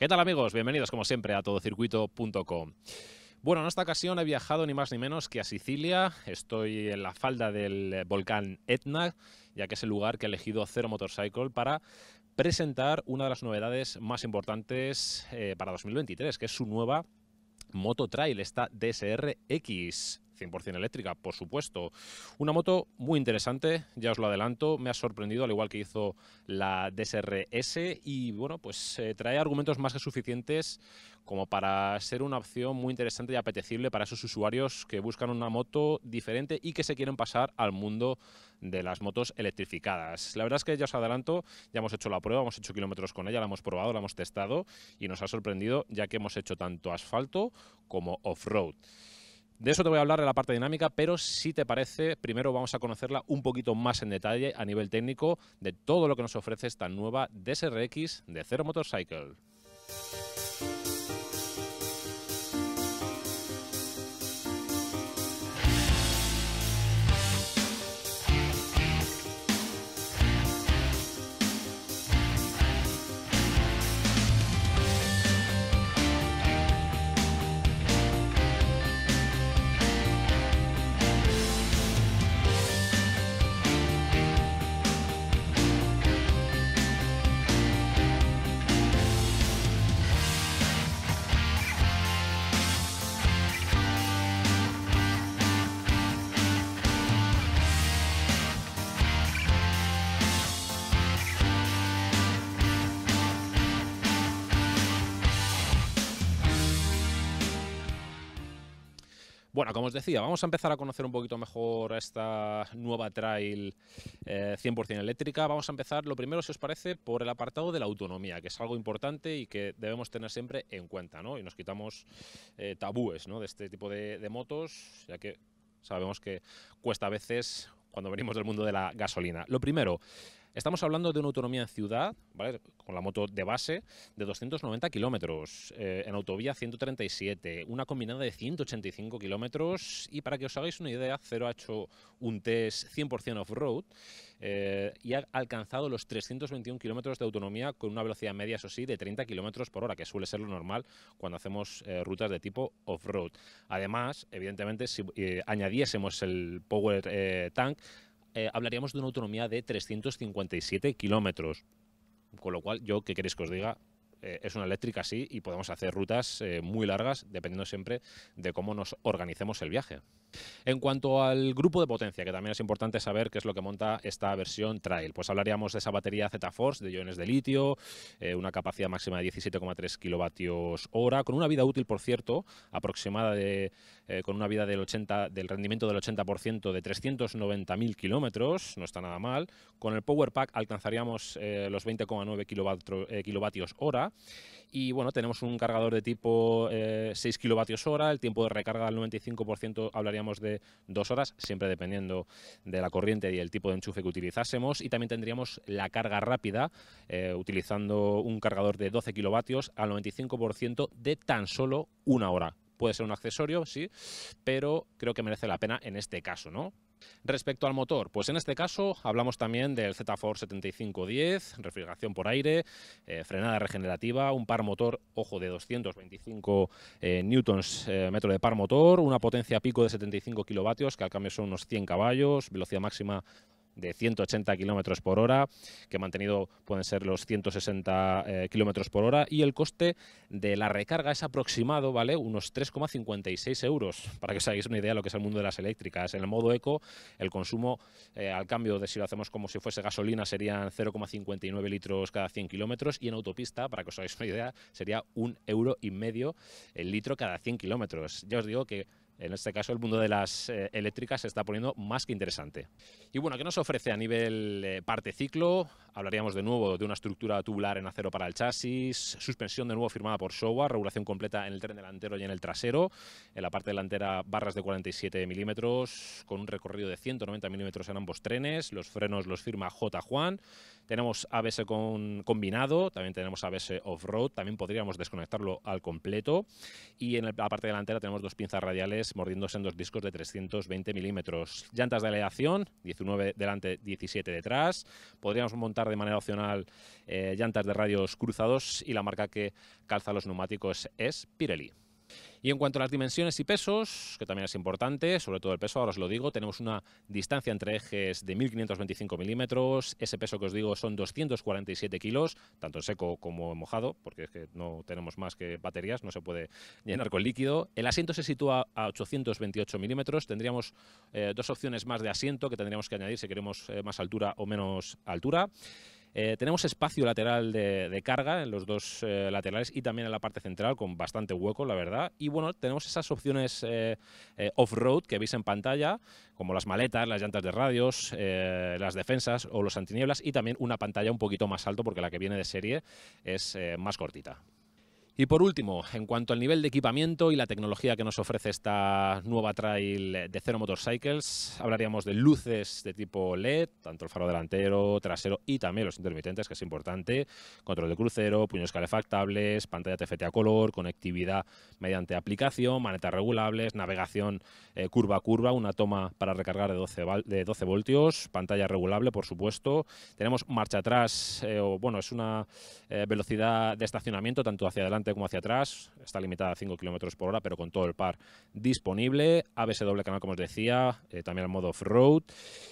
¿Qué tal amigos? Bienvenidos como siempre a todocircuito.com. Bueno, en esta ocasión he viajado ni más ni menos que a Sicilia. Estoy en la falda del volcán Etna, ya que es el lugar que ha elegido Zero Motorcycle para presentar una de las novedades más importantes eh, para 2023, que es su nueva Moto Trail, esta DSRX. 100% eléctrica, por supuesto. Una moto muy interesante, ya os lo adelanto, me ha sorprendido, al igual que hizo la DSRS, y bueno, pues eh, trae argumentos más que suficientes como para ser una opción muy interesante y apetecible para esos usuarios que buscan una moto diferente y que se quieren pasar al mundo de las motos electrificadas. La verdad es que ya os adelanto, ya hemos hecho la prueba, hemos hecho kilómetros con ella, la hemos probado, la hemos testado y nos ha sorprendido ya que hemos hecho tanto asfalto como off-road. De eso te voy a hablar de la parte dinámica, pero si te parece, primero vamos a conocerla un poquito más en detalle a nivel técnico de todo lo que nos ofrece esta nueva DSRX de Zero Motorcycle. Bueno, como os decía, vamos a empezar a conocer un poquito mejor esta nueva trail 100% eh, eléctrica. Vamos a empezar, lo primero, si os parece, por el apartado de la autonomía, que es algo importante y que debemos tener siempre en cuenta, ¿no? Y nos quitamos eh, tabúes, De este tipo de, de motos, ya que sabemos que cuesta a veces cuando venimos del mundo de la gasolina. Lo primero, Estamos hablando de una autonomía en ciudad, con la moto de base, de 290 kilómetros, eh, en autovía 137, una combinada de 185 kilómetros y para que os hagáis una idea, Cero ha hecho un test 100% off-road eh, y ha alcanzado los 321 kilómetros de autonomía con una velocidad media, eso sí, de 30 kilómetros por hora, que suele ser lo normal cuando hacemos eh, rutas de tipo off-road. Además, evidentemente, si añadiésemos el Power Tank, eh, hablaríamos de una autonomía de 357 kilómetros. Con lo cual, yo, ¿qué queréis que os diga? Eh, es una eléctrica sí y podemos hacer rutas eh, muy largas dependiendo siempre de cómo nos organicemos el viaje. En cuanto al grupo de potencia, que también es importante saber qué es lo que monta esta versión Trail, pues hablaríamos de esa batería Z-Force de iones de litio, eh, una capacidad máxima de 17,3 kilovatios hora, con una vida útil, por cierto, aproximada de, con una vida del, 80, del rendimiento del 80% de 390.000 kilómetros, no está nada mal. Con el Power Pack alcanzaríamos los 20,9 kilovatios hora y bueno, tenemos un cargador de tipo 6 eh, kilovatios hora, el tiempo de recarga al 95% hablaríamos de 2 horas, siempre dependiendo de la corriente y el tipo de enchufe que utilizásemos. Y también tendríamos la carga rápida, eh, utilizando un cargador de 12 kilovatios al 95% de tan solo una hora. Puede ser un accesorio, sí, pero creo que merece la pena en este caso, ¿no? Respecto al motor, pues en este caso hablamos también del z 4 7510, refrigeración por aire, eh, frenada regenerativa, un par motor, ojo, de 225 eh, newtons eh, metro de par motor, una potencia pico de 75 kilovatios, que al cambio son unos 100 caballos, velocidad máxima de 180 kilómetros por hora, que mantenido pueden ser los 160 eh, kilómetros por hora, y el coste de la recarga es aproximado, ¿vale? Unos 3,56 euros, para que os hagáis una idea de lo que es el mundo de las eléctricas. En el modo eco, el consumo eh, al cambio de si lo hacemos como si fuese gasolina serían 0,59 litros cada 100 kilómetros, y en autopista, para que os hagáis una idea, sería un euro y medio el litro cada 100 kilómetros. Ya os digo que en este caso el mundo de las eh, eléctricas se está poniendo más que interesante. Y bueno, ¿qué nos ofrece a nivel eh, parte ciclo, Hablaríamos de nuevo de una estructura tubular en acero para el chasis, suspensión de nuevo firmada por Showa, regulación completa en el tren delantero y en el trasero, en la parte delantera barras de 47 milímetros con un recorrido de 190 milímetros en ambos trenes, los frenos los firma J. Juan, tenemos ABS con, combinado, también tenemos ABS off-road, también podríamos desconectarlo al completo y en la parte delantera tenemos dos pinzas radiales mordiéndose en dos discos de 320 milímetros, llantas de aleación, 19 delante, 17 detrás, podríamos montar de manera opcional eh, llantas de radios cruzados y la marca que calza los neumáticos es Pirelli. Y en cuanto a las dimensiones y pesos, que también es importante, sobre todo el peso, ahora os lo digo, tenemos una distancia entre ejes de 1525 milímetros, ese peso que os digo son 247 kilos, tanto en seco como en mojado, porque es que no tenemos más que baterías, no se puede llenar con líquido. El asiento se sitúa a 828 milímetros, tendríamos eh, dos opciones más de asiento que tendríamos que añadir si queremos eh, más altura o menos altura. Eh, tenemos espacio lateral de, carga en los dos eh, laterales y también en la parte central con bastante hueco, la verdad. Y bueno, tenemos esas opciones eh, off-road que veis en pantalla, como las maletas, las llantas de radios, las defensas o los antinieblas y también una pantalla un poquito más alto porque la que viene de serie es más cortita. Y por último, en cuanto al nivel de equipamiento y la tecnología que nos ofrece esta nueva trail de Zero Motorcycles, hablaríamos de luces de tipo LED, tanto el faro delantero, trasero y también los intermitentes, que es importante, control de crucero, puños calefactables, pantalla TFT a color, conectividad mediante aplicación, manetas regulables, navegación eh, curva a curva, una toma para recargar de 12, voltios, pantalla regulable, por supuesto. Tenemos marcha atrás, eh, o bueno, es una eh, velocidad de estacionamiento tanto hacia adelante como hacia atrás. Está limitada a 5 km por hora, pero con todo el par disponible. ABS doble canal, como os decía, eh, también el modo off-road.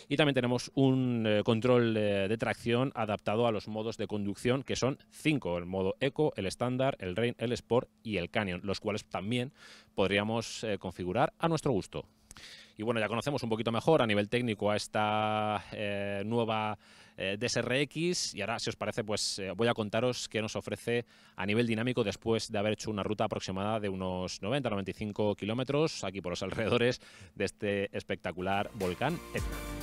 Y también tenemos un eh, control de tracción adaptado a los modos de conducción, que son 5, el modo Eco, el estándar, el Rain, el Sport y el Canyon, los cuales también podríamos eh, configurar a nuestro gusto. Y bueno, ya conocemos un poquito mejor a nivel técnico a esta eh, nueva eh, DSRX y ahora, si os parece, pues eh, voy a contaros qué nos ofrece a nivel dinámico después de haber hecho una ruta aproximada de unos 90-95 kilómetros aquí por los alrededores de este espectacular volcán Etna.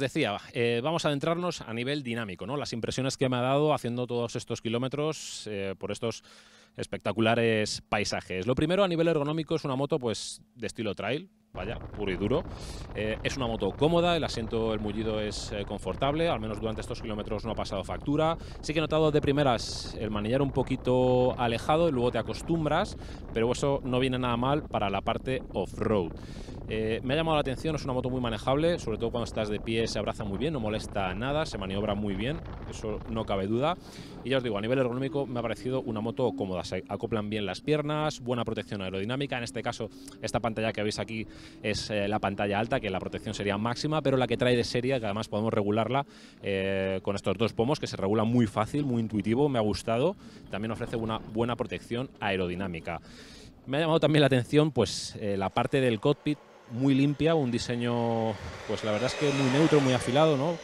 decía, eh, vamos a adentrarnos a nivel dinámico, ¿no? Las impresiones que me ha dado haciendo todos estos kilómetros eh, por estos espectaculares paisajes. Lo primero, a nivel ergonómico, es una moto pues de estilo trail, vaya, puro y duro. Eh, es una moto cómoda, el asiento, el mullido es eh, confortable, al menos durante estos kilómetros no ha pasado factura. Sí que he notado de primeras el manillar un poquito alejado luego te acostumbras, pero eso no viene nada mal para la parte off-road. Eh, me ha llamado la atención, es una moto muy manejable, sobre todo cuando estás de pie se abraza muy bien, no molesta nada, se maniobra muy bien, eso no cabe duda. Y ya os digo, a nivel ergonómico me ha parecido una moto cómoda, se acoplan bien las piernas, buena protección aerodinámica, en este caso esta pantalla que veis aquí es eh, la pantalla alta, que la protección sería máxima, pero la que trae de serie, que además podemos regularla eh, con estos dos pomos, que se regula muy fácil, muy intuitivo, me ha gustado. También ofrece una buena protección aerodinámica. Me ha llamado también la atención pues, eh, la parte del cockpit muy limpia, un diseño, pues la verdad es que muy neutro, muy afilado, ¿no?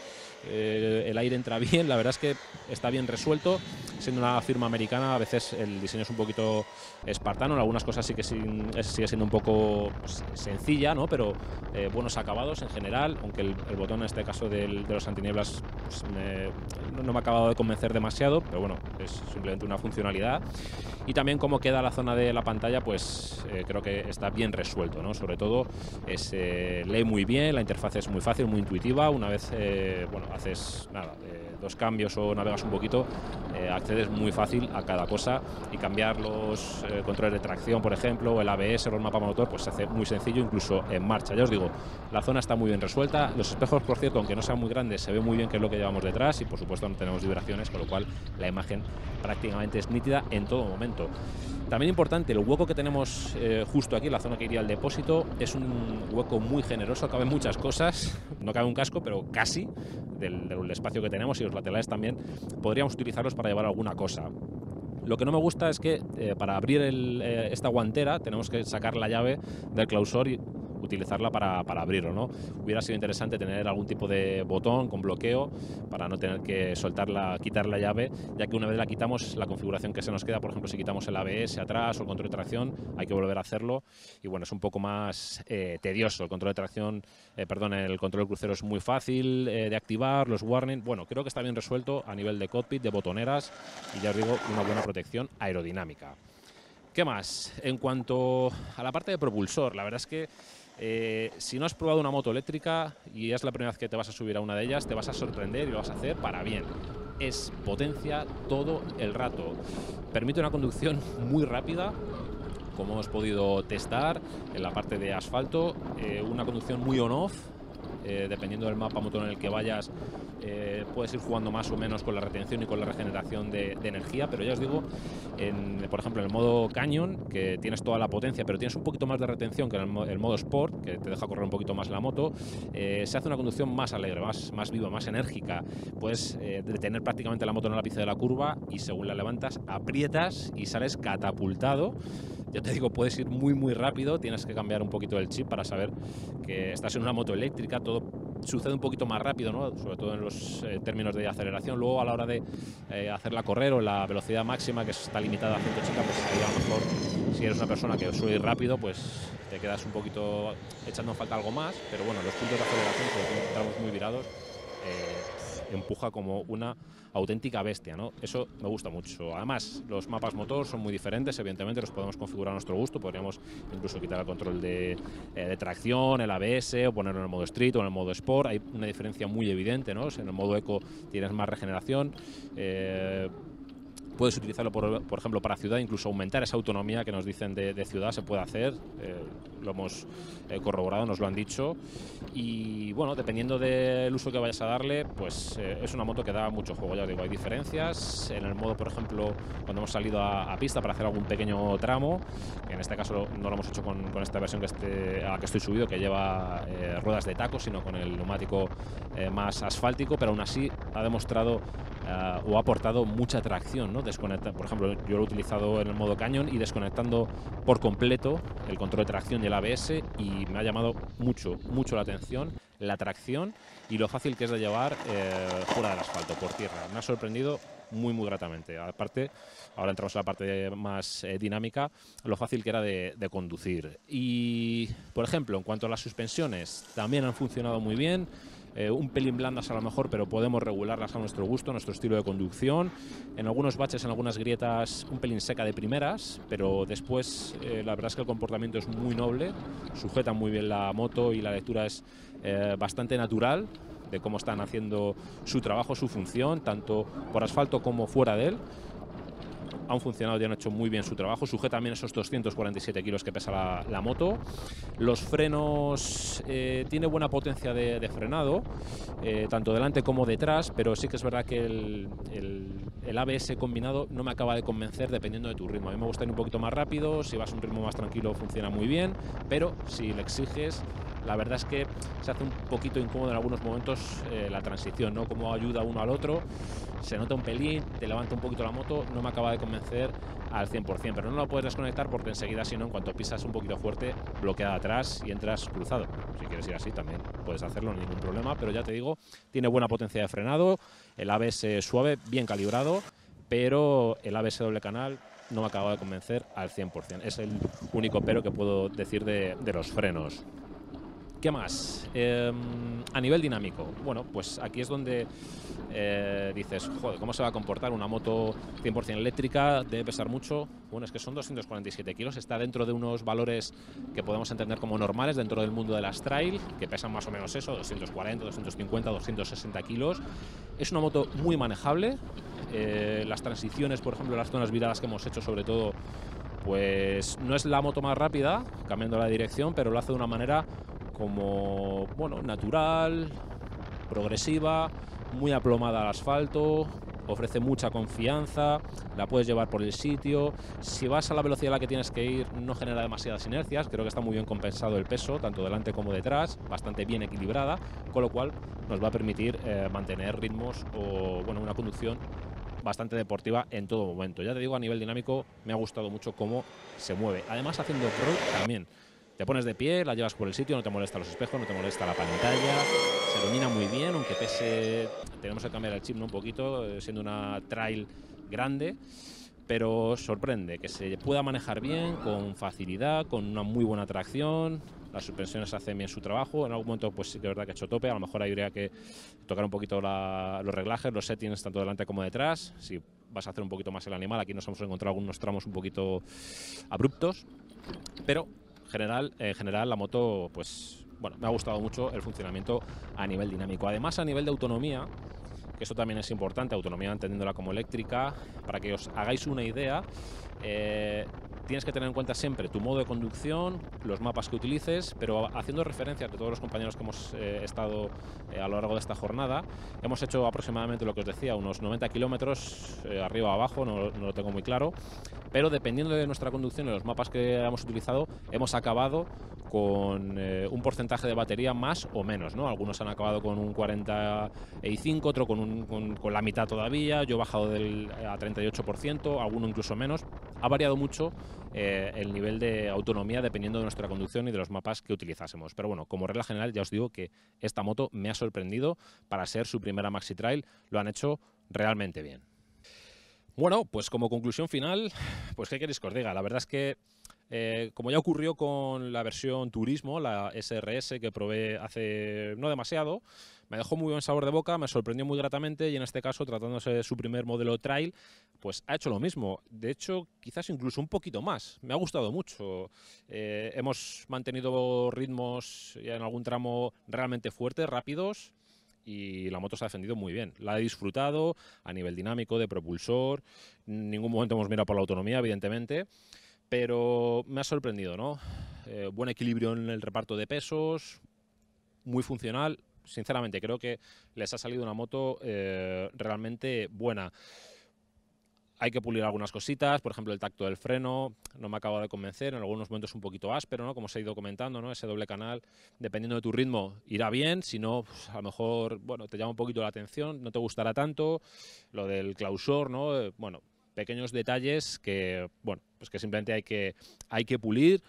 Eh, el aire entra bien, la verdad es que está bien resuelto. Siendo una firma americana, a veces el diseño es un poquito espartano, algunas cosas sí que sigue siendo un poco pues, sencilla, pero eh, buenos acabados en general, aunque el, botón en este caso de los antinieblas pues, no me ha acabado de convencer demasiado, pero bueno, es simplemente una funcionalidad. Y también cómo queda la zona de la pantalla, pues eh, creo que está bien resuelto, sobre todo se lee muy bien, la interfaz es muy fácil, muy intuitiva, una vez, bueno, haces nada, eh, dos cambios o navegas un poquito, eh, accedes muy fácil a cada cosa y cambiar los eh, controles de tracción, por ejemplo, o el ABS o el mapa motor, pues se hace muy sencillo, incluso en marcha. Ya os digo, la zona está muy bien resuelta, los espejos, por cierto, aunque no sean muy grandes, se ve muy bien qué es lo que llevamos detrás y por supuesto no tenemos vibraciones, con lo cual la imagen prácticamente es nítida en todo momento. También importante, el hueco que tenemos justo aquí, la zona que iría al depósito, es un hueco muy generoso, cabe muchas cosas, no cabe un casco, pero casi, del, espacio que tenemos y los laterales también, podríamos utilizarlos para llevar alguna cosa. Lo que no me gusta es que eh, para abrir eh, esta guantera tenemos que sacar la llave del clausor y utilizarla para, para abrirlo. ¿no? Hubiera sido interesante tener algún tipo de botón con bloqueo para no tener que soltarla, quitar la llave, ya que una vez la quitamos, la configuración que se nos queda, por ejemplo, si quitamos el ABS atrás o el control de tracción, hay que volver a hacerlo y bueno, es un poco más eh, tedioso. El control de tracción, eh, perdón, el control crucero es muy fácil eh, de activar, los warnings, bueno, creo que está bien resuelto a nivel de cockpit, de botoneras y ya os digo, una buena protección aerodinámica. ¿Qué más? En cuanto a la parte de propulsor, la verdad es que eh, si no has probado una moto eléctrica y es la primera vez que te vas a subir a una de ellas, te vas a sorprender y lo vas a hacer para bien. Es potencia todo el rato. Permite una conducción muy rápida, como hemos podido testar en la parte de asfalto, eh, una conducción muy on-off, eh, dependiendo del mapa motor en el que vayas, eh, puedes ir jugando más o menos con la retención y con la regeneración de, energía, pero ya os digo, por ejemplo, en el modo Canyon, que tienes toda la potencia, pero tienes un poquito más de retención que en el, modo Sport, que te deja correr un poquito más la moto, eh, se hace una conducción más alegre, más, más viva, más enérgica. Puedes detener prácticamente la moto en la ápice de la curva y según la levantas, aprietas y sales catapultado yo te digo, puedes ir muy, muy rápido, tienes que cambiar un poquito el chip para saber que estás en una moto eléctrica, todo sucede un poquito más rápido, ¿no? sobre todo en los eh, términos de aceleración. Luego, a la hora de eh, hacerla correr o la velocidad máxima, que está limitada a 180, pues ahí a lo mejor, si eres una persona que suele ir rápido, pues te quedas un poquito echando falta algo más. Pero bueno, los puntos de aceleración, que estamos muy virados, eh, empuja como una auténtica bestia, ¿no? Eso me gusta mucho. Además, los mapas motor son muy diferentes, evidentemente los podemos configurar a nuestro gusto, podríamos incluso quitar el control de, eh, tracción, el ABS, o ponerlo en el modo street o en el modo sport, hay una diferencia muy evidente, ¿no? en el modo eco tienes más regeneración, eh, puedes utilizarlo, por, ejemplo, para ciudad, incluso aumentar esa autonomía que nos dicen de, ciudad se puede hacer, eh, lo hemos eh, corroborado, nos lo han dicho, y bueno, dependiendo del uso que vayas a darle, pues eh, es una moto que da mucho juego, ya os digo, hay diferencias, en el modo, por ejemplo, cuando hemos salido a, pista para hacer algún pequeño tramo, en este caso no lo hemos hecho con, esta versión que este, a la que estoy subido, que lleva ruedas de taco, sino con el neumático más asfáltico, pero aún así ha demostrado eh, o ha aportado mucha tracción, ¿no? por ejemplo, yo lo he utilizado en el modo cañón y desconectando por completo el control de tracción y el ABS y me ha llamado mucho, mucho la atención la tracción y lo fácil que es de llevar eh, fuera del asfalto, por tierra. Me ha sorprendido muy, muy gratamente. Aparte, ahora entramos a la parte más eh, dinámica, lo fácil que era de, de, conducir. Y, por ejemplo, en cuanto a las suspensiones, también han funcionado muy bien. Eh, un pelín blandas a lo mejor, pero podemos regularlas a nuestro gusto, nuestro estilo de conducción. En algunos baches, en algunas grietas, un pelín seca de primeras, pero después eh, la verdad es que el comportamiento es muy noble, sujeta muy bien la moto y la lectura es eh, bastante natural de cómo están haciendo su trabajo, su función, tanto por asfalto como fuera de él han funcionado y han hecho muy bien su trabajo. Sujeta también esos 247 kilos que pesa la, moto. Los frenos eh, tiene buena potencia de, frenado, eh, tanto delante como detrás, pero sí que es verdad que el, el, ABS combinado no me acaba de convencer dependiendo de tu ritmo. A mí me gusta ir un poquito más rápido, si vas a un ritmo más tranquilo funciona muy bien, pero si le exiges la verdad es que se hace un poquito incómodo en algunos momentos eh, la transición, ¿no? Cómo ayuda uno al otro, se nota un pelín, te levanta un poquito la moto, no me acaba de convencer al 100%, pero no lo puedes desconectar porque enseguida, si no, en cuanto pisas un poquito fuerte, bloquea atrás y entras cruzado. Si quieres ir así, también puedes hacerlo, no ningún problema, pero ya te digo, tiene buena potencia de frenado, el ABS suave, bien calibrado, pero el ABS doble canal no me acaba de convencer al 100%. Es el único pero que puedo decir de, de los frenos. ¿Qué más? Em, a nivel dinámico, bueno, pues aquí es donde eh, dices, joder, ¿cómo se va a comportar una moto 100% eléctrica? Debe pesar mucho. Bueno, es que son 247 kilos, está dentro de unos valores que podemos entender como normales dentro del mundo de las trail, que pesan más o menos eso, 240, 250, 260 kilos. Es una moto muy manejable. Eh, las transiciones, por ejemplo, las zonas viradas que hemos hecho, sobre todo, pues no es la moto más rápida, cambiando la dirección, pero lo hace de una manera como, bueno, natural, progresiva, muy aplomada al asfalto, ofrece mucha confianza, la puedes llevar por el sitio, si vas a la velocidad a la que tienes que ir no genera demasiadas inercias, creo que está muy bien compensado el peso, tanto delante como detrás, bastante bien equilibrada, con lo cual nos va a permitir eh, mantener ritmos o bueno, una conducción bastante deportiva en todo momento. Ya te digo, a nivel dinámico me ha gustado mucho cómo se mueve. Además haciendo pro también. Te pones de pie, la llevas por el sitio, no te molesta los espejos, no te molesta la pantalla, se ilumina muy bien, aunque pese, tenemos que cambiar el chip ¿no? un poquito, eh, siendo una trail grande, pero sorprende que se pueda manejar bien, con facilidad, con una muy buena tracción, las suspensiones hacen bien su trabajo. En algún momento, pues sí verdad que ha hecho tope. A lo mejor habría que tocar un poquito los reglajes, los settings, tanto delante como detrás. Si vas a hacer un poquito más el animal, aquí nos hemos encontrado algunos tramos un poquito abruptos. Pero general, en general la moto, pues bueno, me ha gustado mucho el funcionamiento a nivel dinámico. Además, a nivel de autonomía, que eso también es importante, autonomía entendiéndola como eléctrica, para que os hagáis una idea, eh, tienes que tener en cuenta siempre tu modo de conducción, los mapas que utilices, pero haciendo referencia a todos los compañeros que hemos eh, estado eh, a lo largo de esta jornada. Hemos hecho aproximadamente lo que os decía, unos 90 kilómetros eh, arriba o abajo, no, lo tengo muy claro, pero dependiendo de nuestra conducción y los mapas que hemos utilizado, hemos acabado con un porcentaje de batería más o menos. ¿no? Algunos han acabado con un 45, otro con, con, la mitad todavía, yo he bajado del, a 38%, alguno incluso menos. Ha variado mucho eh, el nivel de autonomía dependiendo de nuestra conducción y de los mapas que utilizásemos. Pero bueno, como regla general ya os digo que esta moto me ha sorprendido para ser su primera Maxi Trail, lo han hecho realmente bien. Bueno, pues como conclusión final, pues qué queréis que os diga, la verdad es que eh, como ya ocurrió con la versión turismo, la SRS que probé hace no demasiado, me dejó muy buen sabor de boca, me sorprendió muy gratamente y en este caso, tratándose de su primer modelo trail, pues ha hecho lo mismo. De hecho, quizás incluso un poquito más. Me ha gustado mucho. Eh, hemos mantenido ritmos en algún tramo realmente fuertes, rápidos y la moto se ha defendido muy bien. La he disfrutado a nivel dinámico, de propulsor. En ningún momento hemos mirado por la autonomía, evidentemente. Pero me ha sorprendido, ¿no? Eh, buen equilibrio en el reparto de pesos, muy funcional sinceramente, creo que les ha salido una moto eh, realmente buena. Hay que pulir algunas cositas, por ejemplo, el tacto del freno no me ha acabado de convencer, en algunos momentos un poquito áspero, ¿no? Como se ha ido comentando, ¿no? Ese doble canal, dependiendo de tu ritmo, irá bien, si no, pues, a lo mejor, bueno, te llama un poquito la atención, no te gustará tanto, lo del clausor, ¿no? Eh, bueno, pequeños detalles que, bueno, pues que simplemente hay que, hay que pulir.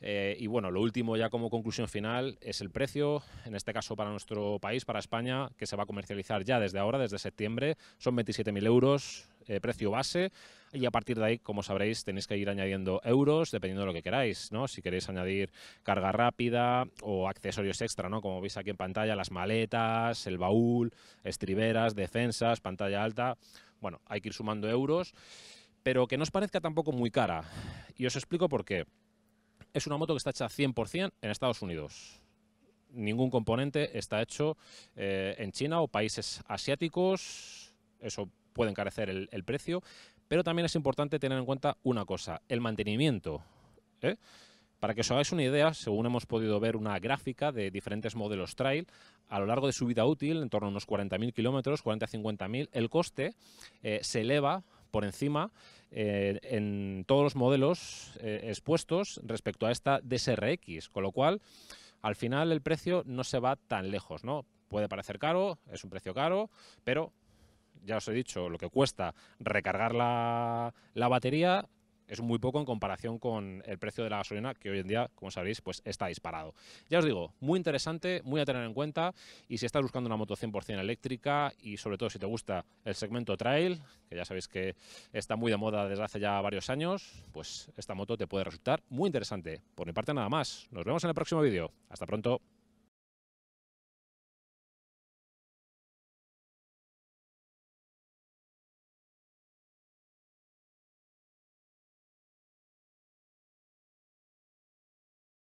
Eh, y bueno, lo último ya como conclusión final es el precio, en este caso para nuestro país, para España, que se va a comercializar ya desde ahora, desde septiembre. Son 27.000 euros, eh, precio base, y a partir de ahí, como sabréis, tenéis que ir añadiendo euros, dependiendo de lo que queráis, ¿no? Si queréis añadir carga rápida o accesorios extra, ¿no? Como veis aquí en pantalla, las maletas, el baúl, estriberas, defensas, pantalla alta bueno, hay que ir sumando euros, pero que no os parezca tampoco muy cara. Y os explico por qué. Es una moto que está hecha 100% en Estados Unidos. Ningún componente está hecho eh, en China o países asiáticos. Eso puede encarecer el, el precio. Pero también es importante tener en cuenta una cosa, el mantenimiento. ¿eh? Para que os hagáis una idea, según hemos podido ver una gráfica de diferentes modelos trail, a lo largo de su vida útil, en torno a unos 40.000 kilómetros, 40-50.000, el coste eh, se eleva por encima eh, en todos los modelos eh, expuestos respecto a esta DSRX, con lo cual al final el precio no se va tan lejos, ¿no? Puede parecer caro, es un precio caro, pero ya os he dicho, lo que cuesta recargar la, la batería es muy poco en comparación con el precio de la gasolina, que hoy en día, como sabéis, pues está disparado. Ya os digo, muy interesante, muy a tener en cuenta, y si estás buscando una moto 100% eléctrica, y sobre todo si te gusta el segmento trail, que ya sabéis que está muy de moda desde hace ya varios años, pues esta moto te puede resultar muy interesante. Por mi parte nada más, nos vemos en el próximo vídeo. Hasta pronto.